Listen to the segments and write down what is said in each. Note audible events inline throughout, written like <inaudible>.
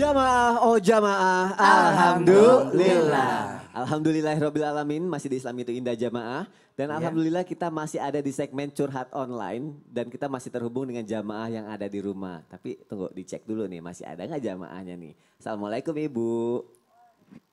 Jamaah, oh jamaah, alhamdulillah. Alhamdulillahirabbil alamin masih di Islam itu indah jamaah dan yeah. alhamdulillah kita masih ada di segmen curhat online dan kita masih terhubung dengan jamaah yang ada di rumah. Tapi tunggu dicek dulu nih masih ada nggak jamaahnya nih. Assalamualaikum Ibu.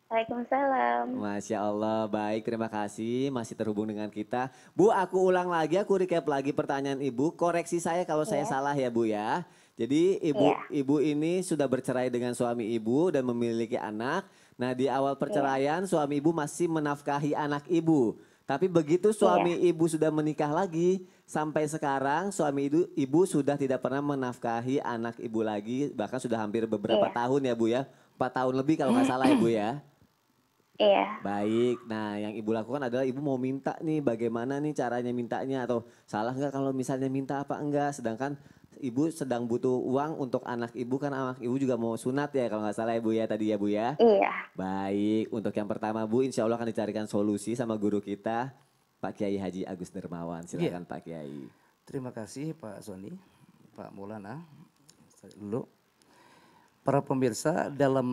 Waalaikumsalam. Masya Allah, baik terima kasih masih terhubung dengan kita. Bu, aku ulang lagi, aku recap lagi pertanyaan Ibu. Koreksi saya kalau yeah. saya iya. salah ya Bu ya. Jadi ibu ya. ibu ini sudah bercerai dengan suami ibu dan memiliki anak. Nah di awal iya. perceraian ya. suami ibu masih menafkahi anak ibu. Tapi begitu iya. suami ya. ibu sudah menikah lagi, sampai sekarang suami ibu, ibu sudah tidak pernah menafkahi anak ibu lagi. Bahkan sudah hampir beberapa iya. tahun ya Bu ya. Empat tahun lebih kalau nggak salah Ibu ya, ya. Iya. Baik. Nah, yang ibu lakukan adalah ibu mau minta nih bagaimana nih caranya mintanya atau salah nggak kalau misalnya minta apa enggak. Sedangkan ibu sedang butuh uang untuk anak ibu kan anak ibu juga mau sunat ya kalau nggak salah ibu ya, ya tadi ya bu ya. Iya. Baik untuk yang pertama bu insya Allah akan dicarikan solusi sama guru kita Pak Kiai Haji Agus Dermawan iya. silakan iya. Pak Kiai. Terima kasih Pak Sony, Pak Maulana. Dulu para pemirsa dalam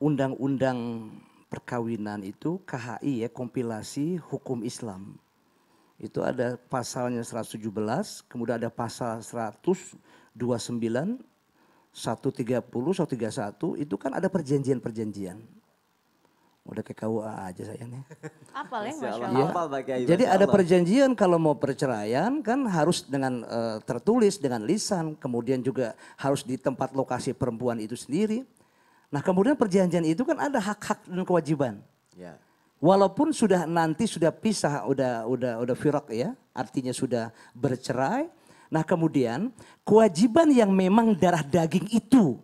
undang-undang perkawinan itu KHI ya kompilasi hukum Islam itu ada pasalnya 117, kemudian ada pasal 129, 130, 131, itu kan ada perjanjian-perjanjian. Udah ke KUA aja sayangnya. <laughs> Apal ya Masya Jadi ada perjanjian kalau mau perceraian kan harus dengan e, tertulis, dengan lisan. Kemudian juga harus di tempat lokasi perempuan itu sendiri. Nah kemudian perjanjian itu kan ada hak-hak dan kewajiban. Ya walaupun sudah nanti sudah pisah, udah udah udah firak ya, artinya sudah bercerai. Nah kemudian kewajiban yang memang darah daging itu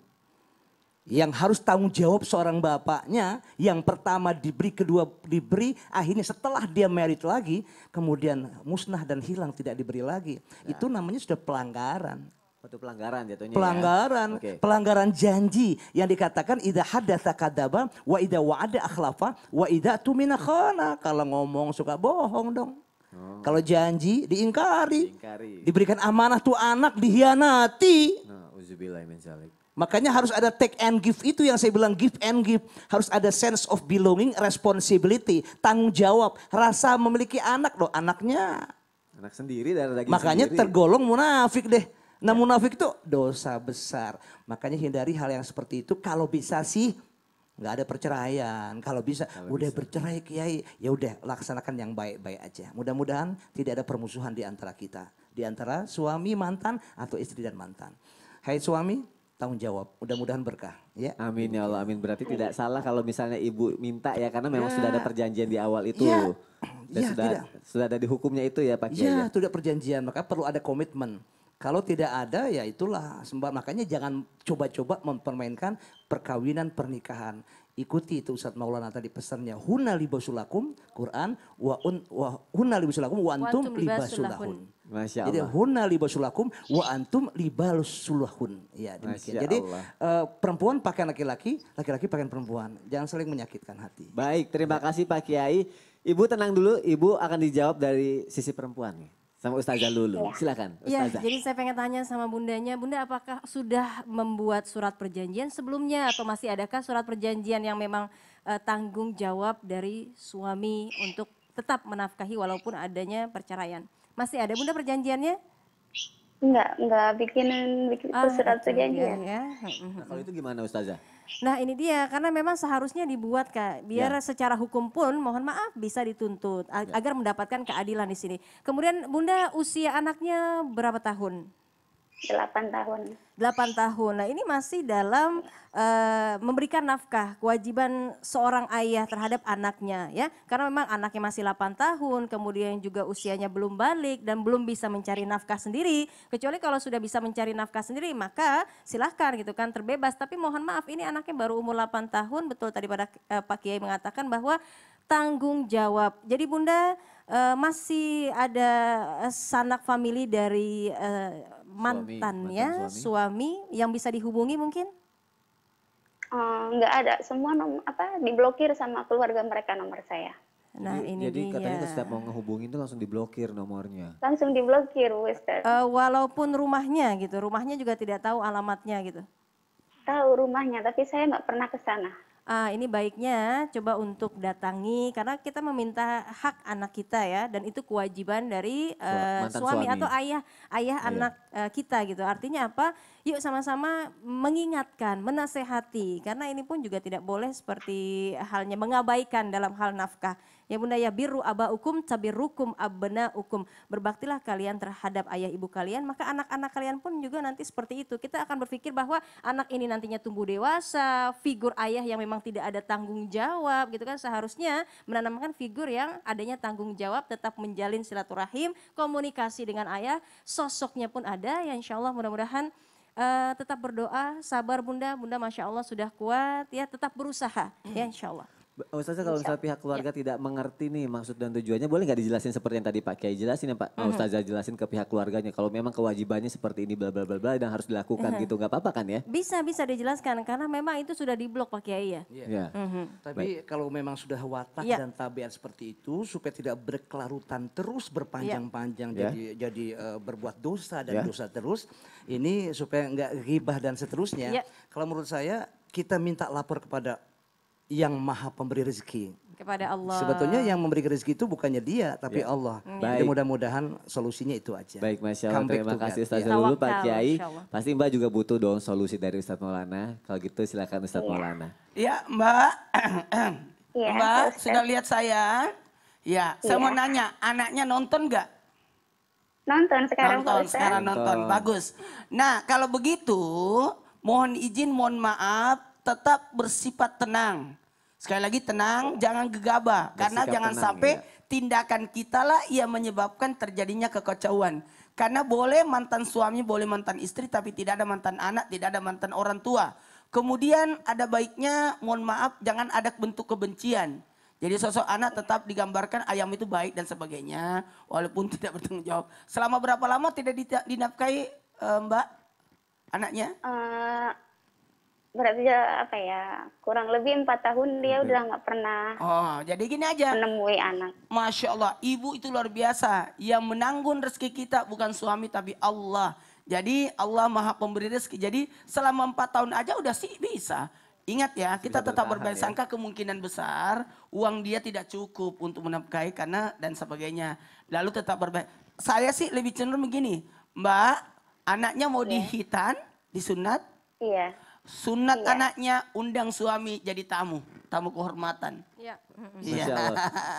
yang harus tanggung jawab seorang bapaknya yang pertama diberi kedua diberi akhirnya setelah dia merit lagi kemudian musnah dan hilang tidak diberi lagi ya. itu namanya sudah pelanggaran Waktu pelanggaran jatuhnya ya. Pelanggaran, ya? okay. pelanggaran janji yang dikatakan idza hadatsa kadaba wa idza wa'ada akhlafa wa idza tumina khana. Kalau ngomong suka bohong dong. Oh. Kalau janji diingkari. diingkari. Diberikan amanah tuh anak dihianati. Nah, Makanya harus ada take and give itu yang saya bilang give and give. Harus ada sense of belonging, responsibility, tanggung jawab, rasa memiliki anak loh anaknya. Anak sendiri dari daging Makanya sendiri. tergolong munafik deh. Nah munafik itu dosa besar. Makanya hindari hal yang seperti itu. Kalau bisa sih nggak ada perceraian. Kalau bisa Kalau udah bisa. bercerai kiai, ya udah laksanakan yang baik-baik aja. Mudah-mudahan tidak ada permusuhan di antara kita, di antara suami mantan atau istri dan mantan. Hai suami, tanggung jawab. Mudah-mudahan berkah. Ya. Amin ya Allah, amin. Berarti tidak salah kalau misalnya ibu minta ya karena memang ya. sudah ada ya. perjanjian di awal itu. Ya. Dan ya, sudah tidak. sudah ada di hukumnya itu ya Pak ya, Kiai. Ya, ya, sudah perjanjian, maka perlu ada komitmen. Kalau tidak ada ya itulah sembah makanya jangan coba-coba mempermainkan perkawinan pernikahan. Ikuti itu Ustaz Maulana tadi pesannya huna libasulakum Quran wa un wa huna libasulakum wa antum libasulahun. Masya Allah. Jadi huna libasulakum wa antum libasulahun. Ya demikian. Jadi uh, perempuan pakai laki-laki, laki-laki pakai perempuan. Jangan saling menyakitkan hati. Baik, terima kasih Pak Kiai. Ibu tenang dulu, Ibu akan dijawab dari sisi perempuan sama Ustazah Lulu. Ya. Silakan iya, Ustazah. Ya, jadi saya pengen tanya sama bundanya, Bunda apakah sudah membuat surat perjanjian sebelumnya atau masih adakah surat perjanjian yang memang uh, tanggung jawab dari suami untuk tetap menafkahi walaupun adanya perceraian? Masih ada Bunda perjanjiannya? Enggak, enggak bikinin bikin ah, surat perjanjian. Ya. Mm-hmm. Nah, kalau itu gimana Ustazah? Nah ini dia karena memang seharusnya dibuat kak biar ya. secara hukum pun mohon maaf bisa dituntut ya. agar ya. mendapatkan keadilan di sini. Kemudian bunda usia anaknya berapa tahun? 8 tahun. 8 tahun. Nah ini masih dalam uh, memberikan nafkah, kewajiban seorang ayah terhadap anaknya ya. Karena memang anaknya masih 8 tahun, kemudian juga usianya belum balik dan belum bisa mencari nafkah sendiri. Kecuali kalau sudah bisa mencari nafkah sendiri maka silahkan gitu kan terbebas. Tapi mohon maaf ini anaknya baru umur 8 tahun, betul tadi pada uh, Pak Kiai mengatakan bahwa tanggung jawab. Jadi Bunda uh, masih ada sanak famili dari mantannya, mantan suami. suami yang bisa dihubungi mungkin? Eh, nggak uh, ada semua nom apa diblokir sama keluarga mereka nomor saya nah jadi, ini jadi katanya katanya setiap mau ngehubungi tuh langsung diblokir nomornya langsung diblokir Ustaz. Uh, eh, walaupun rumahnya gitu rumahnya juga tidak tahu alamatnya gitu tahu rumahnya tapi saya nggak pernah ke sana uh, ini baiknya coba untuk datangi karena kita meminta hak anak kita ya dan itu kewajiban dari uh, suami, suami atau ayah ayah iya. anak uh, kita gitu. Artinya apa? Yuk sama-sama mengingatkan, menasehati karena ini pun juga tidak boleh seperti halnya mengabaikan dalam hal nafkah. Ya bunda ya biru aba cabir tabirukum abena hukum. Berbaktilah kalian terhadap ayah ibu kalian, maka anak-anak kalian pun juga nanti seperti itu. Kita akan berpikir bahwa anak ini nantinya tumbuh dewasa, figur ayah yang memang tidak ada tanggung jawab gitu kan seharusnya menanamkan figur yang adanya tanggung jawab tetap menjalin silaturahim, komunikasi dengan ayah, sosoknya pun ada ya insya Allah mudah-mudahan uh, tetap berdoa, sabar bunda, bunda masya Allah sudah kuat ya tetap berusaha ya insya Allah. Ustazah kalau misalnya pihak keluarga ya. tidak mengerti nih maksud dan tujuannya boleh nggak dijelasin seperti yang tadi Pak Kiai jelasin ya Pak mm -hmm. Ustazah jelasin ke pihak keluarganya kalau memang kewajibannya seperti ini bla bla bla bla dan harus dilakukan mm -hmm. gitu nggak apa-apa kan ya? Bisa bisa dijelaskan karena memang itu sudah diblok Pak Kiai ya. Iya. Yeah. Mm -hmm. Tapi Baik. kalau memang sudah watak yeah. dan tabiat seperti itu supaya tidak berkelarutan terus berpanjang-panjang yeah. jadi jadi uh, berbuat dosa dan yeah. dosa terus ini supaya nggak ribah dan seterusnya. Yeah. Kalau menurut saya kita minta lapor kepada yang maha pemberi rezeki. Kepada Allah. Sebetulnya yang memberi rezeki itu bukannya dia, tapi ya. Allah. Hmm. Baik. mudah-mudahan solusinya itu aja. Baik, Masya Allah. Comeback Terima kasih Ustaz ya. dulu Pak Kiai. Pasti Mbak juga butuh dong solusi dari Ustaz Maulana. Kalau gitu silakan Ustaz ya. Maulana. Ya Mbak, ya, Mbak ya. sudah lihat saya. Ya, ya, saya iya. mau nanya, anaknya nonton nggak? Nonton sekarang Nonton, sekarang nonton. nonton. Bagus. Nah, kalau begitu mohon izin, mohon maaf tetap bersifat tenang. Sekali lagi tenang, jangan gegabah. Bersikap karena jangan tenang, ya. sampai ya. tindakan kita lah yang menyebabkan terjadinya kekacauan. Karena boleh mantan suami, boleh mantan istri, tapi tidak ada mantan anak, tidak ada mantan orang tua. Kemudian ada baiknya, mohon maaf, jangan ada bentuk kebencian. Jadi sosok anak tetap digambarkan ayam itu baik dan sebagainya, walaupun <laughs> tidak bertanggung jawab. Selama berapa lama tidak dinafkahi uh, Mbak anaknya? Uh, berarti apa ya kurang lebih empat tahun dia udah nggak pernah oh jadi gini aja menemui anak masya Allah ibu itu luar biasa yang menanggung rezeki kita bukan suami tapi Allah jadi Allah maha pemberi rezeki jadi selama empat tahun aja udah sih bisa Ingat ya, kita Bisa tetap berbaik ya. sangka kemungkinan besar uang dia tidak cukup untuk menafkahi karena dan sebagainya. Lalu tetap berbaik. Saya sih lebih cenderung begini, Mbak, anaknya mau yeah. dihitan, disunat. Iya. Yeah sunat iya. anaknya, undang suami jadi tamu, tamu kehormatan. Iya. Yeah. Iya.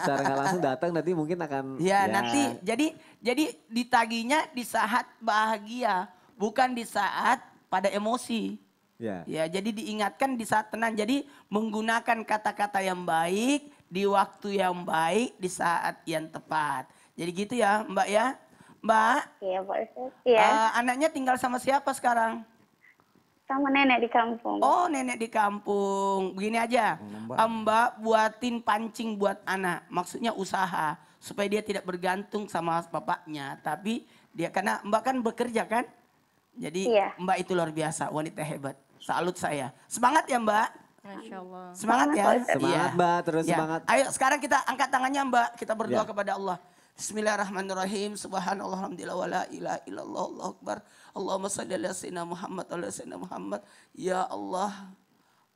Secara nggak langsung datang nanti mungkin akan. ya, ya. nanti jadi jadi ditaginya di saat bahagia, bukan di saat pada emosi. Ya. ya, jadi diingatkan di saat tenang. Jadi menggunakan kata-kata yang baik di waktu yang baik di saat yang tepat. Jadi gitu ya, Mbak ya. Mbak. Iya, Pak Ustaz. Iya. Uh, anaknya tinggal sama siapa sekarang? Sama nenek di kampung. Oh, nenek di kampung. Begini aja, oh, Mbak, Mbak buatin pancing buat anak. Maksudnya usaha supaya dia tidak bergantung sama bapaknya, tapi dia karena Mbak kan bekerja kan? Jadi iya. Mbak itu luar biasa, wanita hebat. Salut saya. Semangat ya, Mbak. Masya Allah. Semangat ya. Semangat, Mbak. Terus ya. semangat. Ayo, sekarang kita angkat tangannya, Mbak. Kita berdoa ya. kepada Allah. Bismillahirrahmanirrahim. Subhanallah alhamdulillah wala ilaha illallah Allahu akbar. Allahumma shalli ala sayyidina Muhammad wa ala sayyidina Muhammad. Ya Allah,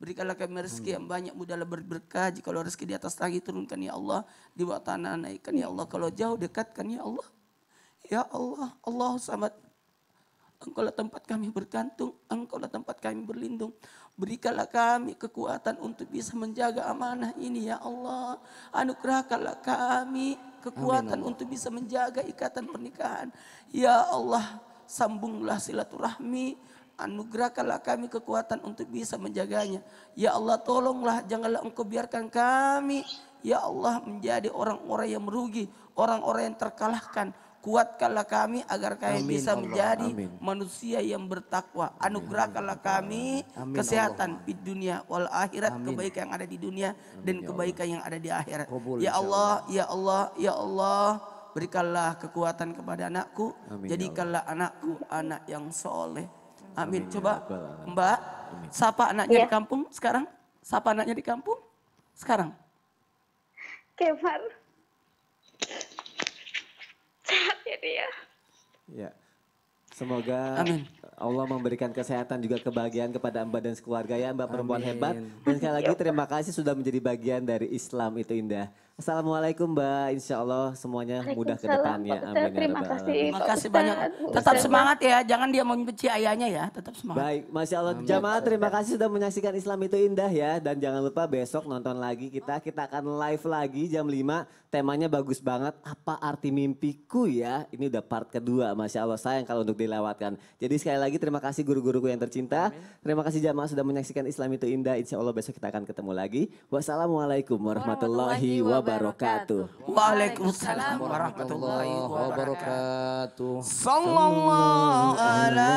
berikanlah kami rezeki yang banyak mudah berkah. Jika rezeki di atas langit turunkan ya Allah, di bawah tanah naikkan ya Allah, kalau jauh dekatkan ya Allah. Ya Allah, Allah samad. Engkaulah tempat kami bergantung, engkaulah tempat kami berlindung. Berikanlah kami kekuatan untuk bisa menjaga amanah ini ya Allah. Anugerahkanlah kami kekuatan Amin. untuk bisa menjaga ikatan pernikahan. Ya Allah, sambunglah silaturahmi, anugerahkanlah kami kekuatan untuk bisa menjaganya. Ya Allah tolonglah janganlah engkau biarkan kami. Ya Allah menjadi orang-orang yang merugi. Orang-orang yang terkalahkan. Kuatkanlah kami agar kami amin, bisa Allah. menjadi amin. manusia yang bertakwa. Anugerahkanlah kami amin, kesehatan Allah. di dunia wal akhirat, amin. kebaikan yang ada di dunia amin, ya dan kebaikan Allah. yang ada di akhirat. ya Allah, ya Allah, ya Allah, berikanlah kekuatan kepada anakku. Amin, ya Jadikanlah Allah. anakku anak yang soleh. Amin. amin ya Coba ya Mbak, amin. sapa anaknya ya. di kampung sekarang? Sapa anaknya di kampung sekarang? Kemar sehat ya dia. Ya. Semoga Amin. Allah memberikan kesehatan juga kebahagiaan kepada Mbak dan sekeluarga ya Mbak perempuan Amin. hebat. Dan sekali lagi terima kasih sudah menjadi bagian dari Islam itu indah. Assalamualaikum Mbak, Insya Allah semuanya mudah ke depannya. Amin. Ya terima kasih. Terima kasih banyak. Tetap semangat ya, jangan dia membenci ayahnya ya, tetap semangat. Baik, Masya Allah. Jamaah terima kasih sudah menyaksikan Islam itu indah ya. Dan jangan lupa besok nonton lagi kita, kita akan live lagi jam 5. Temanya bagus banget, apa arti mimpiku ya. Ini udah part kedua, Masya Allah sayang kalau untuk dilewatkan. Jadi sekali lagi terima kasih guru-guruku yang tercinta. Amin. Terima kasih jamaah sudah menyaksikan Islam itu indah. Insya Allah besok kita akan ketemu lagi. Wassalamualaikum warahmatullahi wabarakatuh. Waalaikumsalam warahmatullahi wabarakatuh. Sallallahu ala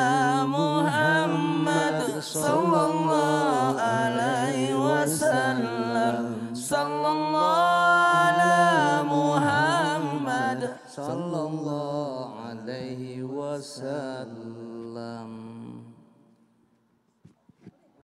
Muhammad sallallahu alaihi wasallam. Sallallahu ala Muhammad sallallahu alaihi wasallam.